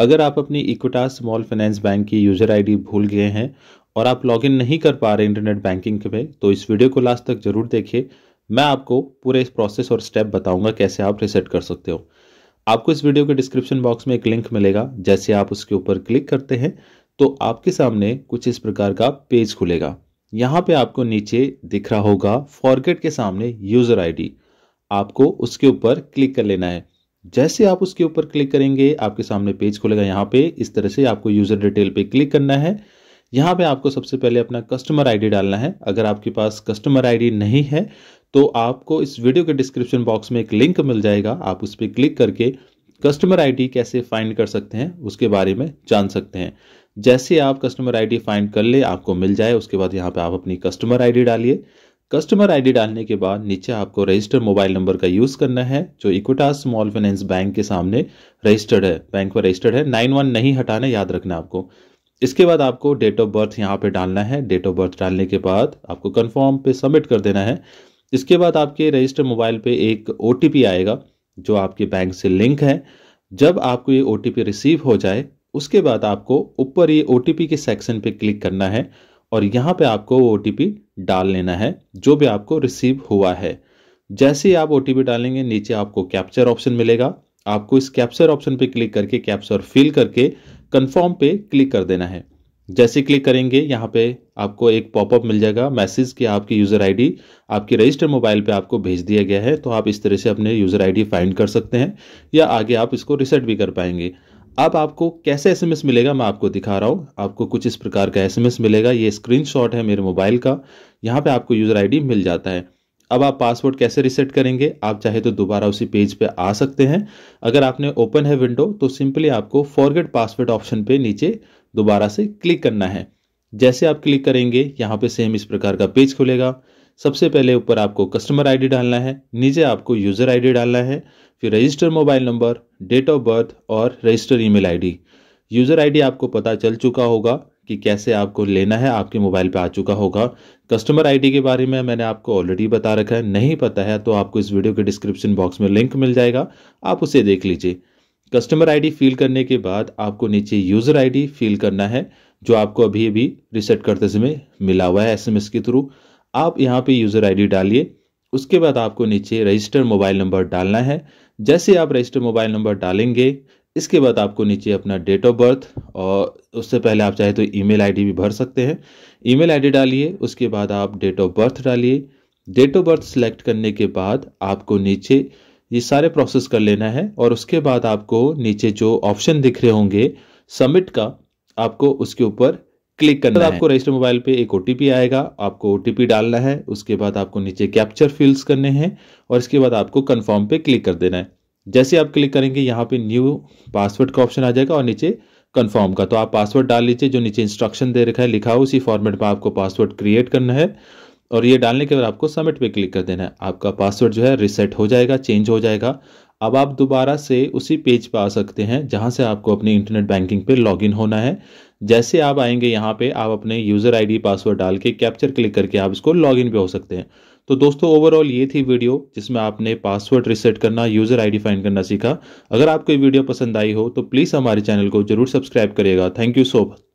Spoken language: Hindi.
अगर आप अपनी इक्विटास स्मॉल फाइनेंस बैंक की यूज़र आईडी भूल गए हैं और आप लॉगिन नहीं कर पा रहे इंटरनेट बैंकिंग में तो इस वीडियो को लास्ट तक ज़रूर देखिए मैं आपको पूरे इस प्रोसेस और स्टेप बताऊंगा कैसे आप रिसेट कर सकते हो आपको इस वीडियो के डिस्क्रिप्शन बॉक्स में एक लिंक मिलेगा जैसे आप उसके ऊपर क्लिक करते हैं तो आपके सामने कुछ इस प्रकार का पेज खुलेगा यहाँ पे आपको नीचे दिख रहा होगा फॉरगेट के सामने यूज़र आईडी आपको उसके ऊपर क्लिक कर लेना है जैसे आप उसके ऊपर क्लिक करेंगे आपके सामने पेज खुलेगा यहाँ पे इस तरह से आपको यूज़र डिटेल पे क्लिक करना है यहाँ पे आपको सबसे पहले अपना कस्टमर आईडी डालना है अगर आपके पास कस्टमर आईडी नहीं है तो आपको इस वीडियो के डिस्क्रिप्शन बॉक्स में एक लिंक मिल जाएगा आप उस पर क्लिक करके कस्टमर आईडी कैसे फाइंड कर सकते हैं उसके बारे में जान सकते हैं जैसे आप कस्टमर आईडी फाइंड कर ले आपको मिल जाए उसके बाद यहाँ पे आप अपनी कस्टमर आईडी डालिए कस्टमर आईडी डालने के बाद नीचे आपको रजिस्टर्ड मोबाइल नंबर का यूज़ करना है जो इक्विटास स्मॉल फाइनेंस बैंक के सामने रजिस्टर्ड है बैंक पर रजिस्टर्ड है नाइन वन नहीं हटाना याद रखना आपको इसके बाद आपको डेट ऑफ बर्थ यहाँ पे डालना है डेट ऑफ बर्थ डालने के बाद आपको कन्फर्म पे सबमिट कर देना है इसके बाद आपके रजिस्टर मोबाइल पे एक ओ आएगा जो आपके बैंक से लिंक है जब आपको ये ओ रिसीव हो जाए उसके बाद आपको ऊपर ये ओ के सेक्शन पे क्लिक करना है और यहाँ पे आपको ओ डाल लेना है जो भी आपको रिसीव हुआ है जैसे ही आप ओ डालेंगे नीचे आपको कैप्चर ऑप्शन मिलेगा आपको इस कैप्चर ऑप्शन पे क्लिक करके कैप्चर फिल करके कंफर्म पे क्लिक कर देना है जैसे क्लिक करेंगे यहाँ पे आपको एक पॉपअप मिल जाएगा मैसेज कि आपकी यूज़र आईडी आपके रजिस्टर मोबाइल पे आपको भेज दिया गया है तो आप इस तरह से अपने यूज़र आईडी फाइंड कर सकते हैं या आगे आप इसको रिसेट भी कर पाएंगे अब आपको कैसे एसएमएस मिलेगा मैं आपको दिखा रहा हूँ आपको कुछ इस प्रकार का एसएमएस मिलेगा ये स्क्रीनशॉट है मेरे मोबाइल का यहाँ पे आपको यूज़र आईडी मिल जाता है अब आप पासवर्ड कैसे रिसेट करेंगे आप चाहे तो दोबारा उसी पेज पे आ सकते हैं अगर आपने ओपन है विंडो तो सिंपली आपको फॉरगेट पासवर्ड ऑप्शन पर नीचे दोबारा से क्लिक करना है जैसे आप क्लिक करेंगे यहाँ पर सेम इस प्रकार का पेज खुलेगा सबसे पहले ऊपर आपको कस्टमर आई डालना है नीचे आपको यूज़र आई डालना है फिर register mobile number date of birth और register email ID user ID आपको पता चल चुका होगा कि कैसे आपको लेना है आपके मोबाइल पे आ चुका होगा कस्टमर आईडी के बारे में मैंने आपको ऑलरेडी बता रखा है नहीं पता है तो आपको इस वीडियो के डिस्क्रिप्शन बॉक्स में लिंक मिल जाएगा आप उसे देख लीजिए कस्टमर आईडी फिल करने के बाद आपको नीचे यूज़र आईडी फिल करना है जो आपको अभी अभी रिसेट करते समय मिला हुआ है एसएमएस के थ्रू आप यहाँ पे यूज़र आईडी डालिए उसके बाद आपको नीचे रजिस्टर मोबाइल नंबर डालना है जैसे आप रजिस्टर मोबाइल नंबर डालेंगे इसके बाद आपको नीचे अपना डेट ऑफ बर्थ और उससे पहले आप चाहे तो ईमेल आईडी भी भर सकते हैं ईमेल आईडी डालिए उसके बाद आप डेट ऑफ बर्थ डालिए डेट ऑफ बर्थ सेलेक्ट करने के बाद आपको नीचे ये सारे प्रोसेस कर लेना है और उसके बाद आपको नीचे जो ऑप्शन दिख रहे होंगे सबमिट का आपको उसके ऊपर क्लिक करना तो आपको रजिस्टर मोबाइल पे एक ओटीपी आएगा आपको ओटीपी डालना है उसके बाद आपको नीचे कैप्चर फिल्स करने हैं और इसके बाद आपको कन्फर्म पे क्लिक कर देना है जैसे आप क्लिक करेंगे यहाँ पे न्यू पासवर्ड का ऑप्शन आ जाएगा और नीचे कन्फर्म का तो आप पासवर्ड डाल लीजिए जो नीचे इंस्ट्रक्शन दे रखा है लिखा हो उसी फॉर्मेट में आपको पासवर्ड क्रिएट करना है और ये डालने के बाद आपको सबमिट पे क्लिक कर देना है आपका पासवर्ड जो है रिसेट हो जाएगा चेंज हो जाएगा अब आप दोबारा से उसी पेज पर आ सकते हैं जहाँ से आपको अपने इंटरनेट बैंकिंग पे लॉगिन होना है जैसे आप आएंगे यहाँ पे आप अपने यूज़र आईडी पासवर्ड डाल के कैप्चर क्लिक करके आप इसको लॉगिन भी हो सकते हैं तो दोस्तों ओवरऑल ये थी वीडियो जिसमें आपने पासवर्ड रिसेट करना यूज़र आईडी फाइंड करना सीखा अगर आपको ये वीडियो पसंद आई हो तो प्लीज़ हमारे चैनल को जरूर सब्सक्राइब करिएगा थैंक यू सो मच